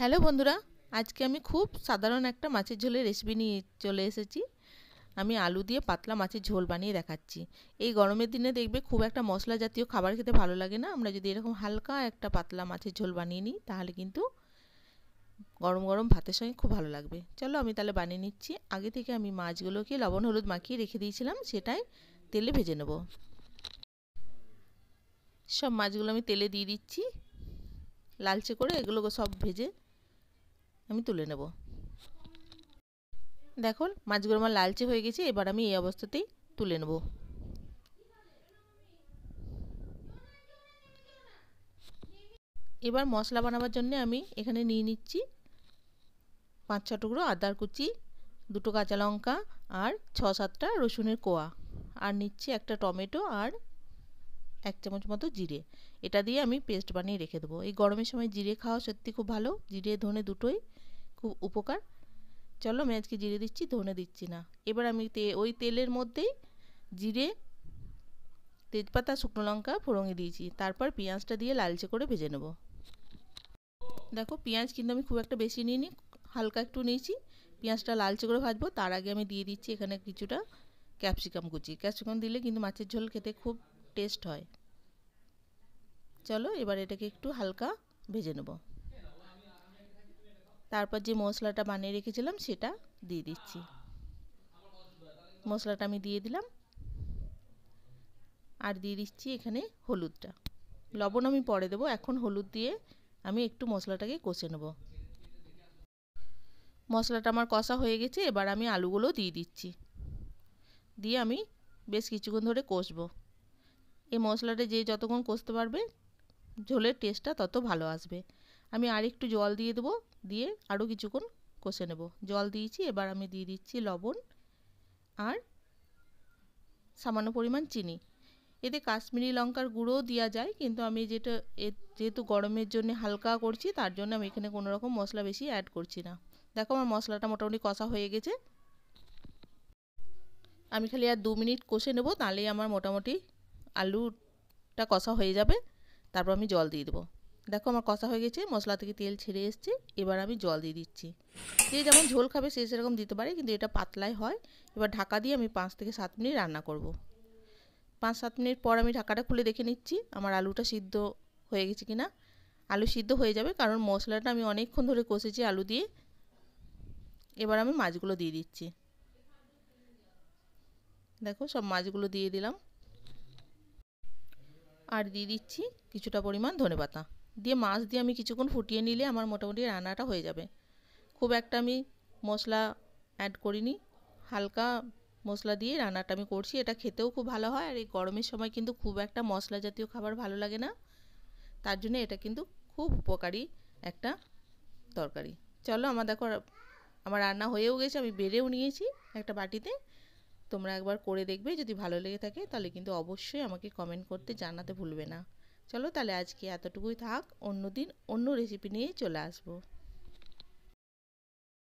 Hello বন্ধুরা আজকে আমি খুব সাধারণ একটা মাছের ঝোলের রেসিপি নিয়ে চলে এসেছি আমি আলু দিয়ে পাতলা মাছের ঝোল বানিয়ে দেখাচ্ছি এই গরমের দিনে দেখবে খুব একটা মশলা জাতীয় খাবার খেতে ভালো লাগে না আমরা যদি এরকম হালকা একটা পাতলা মাছের ঝোল বানিয়ে নিই তাহলে কিন্তু গরম গরম ভাতের সঙ্গে খুব ভালো লাগবে চলো আমি তাহলে বানিয়ে নিচ্ছি আগে থেকে আমি মাছগুলোকে লবণ হলুদ মাখিয়ে রেখে দিয়েছিলাম সেটাই তেলে ভেজে নেব সব মাছগুলো আমি তেলে দিয়ে দিচ্ছি লালচে করে এগুলোকে সব ভেজে আমি তুলে নেব দেখো মাছগুলো আমার লালচে হয়ে গেছে এবার আমি এই অবস্থাতেই তুলে নেব এবার মশলা বানাবার জন্য আমি এখানে নিয়ে নিচ্ছি পাঁচ ছ টুকরো আদার কুচি দুটো কাঁচা লঙ্কা আর ছ সাতটা রসুনের কোয়া আর নিচ্ছি একটা টমেটো আর এক চামচ মতো জিরে এটা দিয়ে আমি পেস্ট বানিয়ে রেখে দেবো এই গরমের সময় জিরে খাওয়া সত্যি খুব ভালো জিরে ধনে দুটোই খুব উপকার চলো আমি আজকে জিরে দিচ্ছি ধনে দিচ্ছি না এবার আমি তে ওই তেলের মধ্যেই জিরে তেজপাতা শুকনো লঙ্কা ফোড়ঙে দিয়েছি তারপর পেঁয়াজটা দিয়ে লালচে করে ভেজে নেব দেখো পেঁয়াজ কিন্তু আমি খুব একটা বেশি নিইনি হালকা একটু নিয়েছি পেঁয়াজটা লালচে করে ভাজবো তার আগে আমি দিয়ে দিচ্ছি এখানে কিছুটা ক্যাপসিকাম কুচি ক্যাপসিকাম দিলে কিন্তু মাছের ঝোল খেতে খুব টেস্ট হয় চলো এবার এটাকে একটু হালকা ভেজে নেবো তারপর যে মশলাটা বানিয়ে রেখেছিলাম সেটা দিয়ে দিচ্ছি মশলাটা আমি দিয়ে দিলাম আর দিয়ে দিচ্ছি এখানে হলুদটা লবণ আমি পরে দেবো এখন হলুদ দিয়ে আমি একটু মশলাটাকে কষে নেব মশলাটা আমার কষা হয়ে গেছে এবার আমি আলুগুলো দিয়ে দিচ্ছি দিয়ে আমি বেশ কিছুক্ষণ ধরে কষবো এই মশলাটা যে যতক্ষণ কষতে পারবে ঝোলের টেস্টটা তত ভালো আসবে আমি আরেকটু জল দিয়ে দেবো দিয়ে আরও কিছুক্ষণ কষে নেব জল দিয়েছি এবার আমি দিয়ে দিচ্ছি লবণ আর সামান্য পরিমাণ চিনি এতে কাশ্মীরি লঙ্কার গুঁড়োও দেওয়া যায় কিন্তু আমি যেটা যেহেতু গরমের জন্য হালকা করছি তার জন্য আমি এখানে কোনো রকম মশলা বেশি অ্যাড করছি না দেখো আমার মশলাটা মোটামুটি কষা হয়ে গেছে আমি খালি আর দু মিনিট কষে নেব তাহলেই আমার মোটামুটি আলুটা কষা হয়ে যাবে তারপর আমি জল দিয়ে দেবো দেখো আমার কষা হয়ে গেছে মশলা থেকে তেল ছেড়ে এসছে এবার আমি জল দিয়ে দিচ্ছি যে যেমন ঝোল খাবে সে সেরকম দিতে পারে কিন্তু এটা পাতলাই হয় এবার ঢাকা দিয়ে আমি পাঁচ থেকে সাত মিনিট রান্না করব। পাঁচ সাত মিনিট পর আমি ঢাকাটা খুলে দেখে নিচ্ছি আমার আলুটা সিদ্ধ হয়ে গেছে কিনা আলু সিদ্ধ হয়ে যাবে কারণ মশলাটা আমি অনেকক্ষণ ধরে কষেছি আলু দিয়ে এবার আমি মাছগুলো দিয়ে দিচ্ছি দেখো সব মাছগুলো দিয়ে দিলাম আর দিয়ে দিচ্ছি কিছুটা পরিমাণ ধনেপাতা দিয়ে মাছ দিয়ে আমি কিছুক্ষণ ফুটিয়ে নিলে আমার মোটামুটি রান্নাটা হয়ে যাবে খুব একটা আমি মশলা অ্যাড করিনি হালকা মশলা দিয়ে রান্নাটা আমি করছি এটা খেতেও খুব ভালো হয় আর এই গরমের সময় কিন্তু খুব একটা মশলা জাতীয় খাবার ভালো লাগে না তার জন্য এটা কিন্তু খুব উপকারী একটা তরকারি চলো আমার দেখো আমার রান্না হয়েও গেছে আমি বেড়েও নিয়েছি একটা বাটিতে তোমরা একবার করে দেখবে যদি ভালো লেগে থাকে তাহলে কিন্তু অবশ্যই আমাকে কমেন্ট করতে জানাতে ভুলবে না চলো তাহলে আজকে এতটুকুই থাক অন্য দিন অন্য রেসিপি নিয়ে চলে আসবো